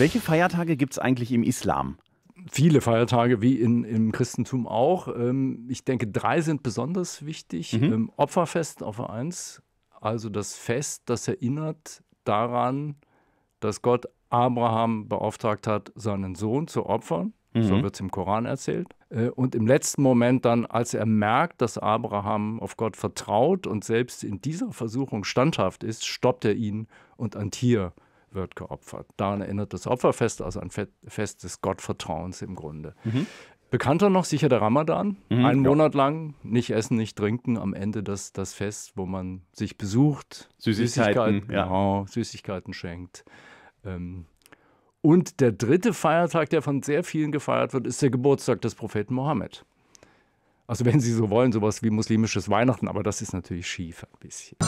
Welche Feiertage gibt es eigentlich im Islam? Viele Feiertage, wie in, im Christentum auch. Ähm, ich denke, drei sind besonders wichtig. Mhm. Ähm, Opferfest auf eins, also das Fest, das erinnert daran, dass Gott Abraham beauftragt hat, seinen Sohn zu opfern. Mhm. So wird es im Koran erzählt. Äh, und im letzten Moment dann, als er merkt, dass Abraham auf Gott vertraut und selbst in dieser Versuchung standhaft ist, stoppt er ihn und ein Tier wird geopfert. Daran erinnert das Opferfest, also ein Fest des Gottvertrauens im Grunde. Mhm. Bekannter noch sicher der Ramadan. Mhm, Einen ja. Monat lang nicht essen, nicht trinken. Am Ende das, das Fest, wo man sich besucht, Süßigkeiten, Süßigkeiten, ja. genau, Süßigkeiten schenkt. Ähm, und der dritte Feiertag, der von sehr vielen gefeiert wird, ist der Geburtstag des Propheten Mohammed. Also wenn Sie so wollen, sowas wie muslimisches Weihnachten, aber das ist natürlich schief ein bisschen.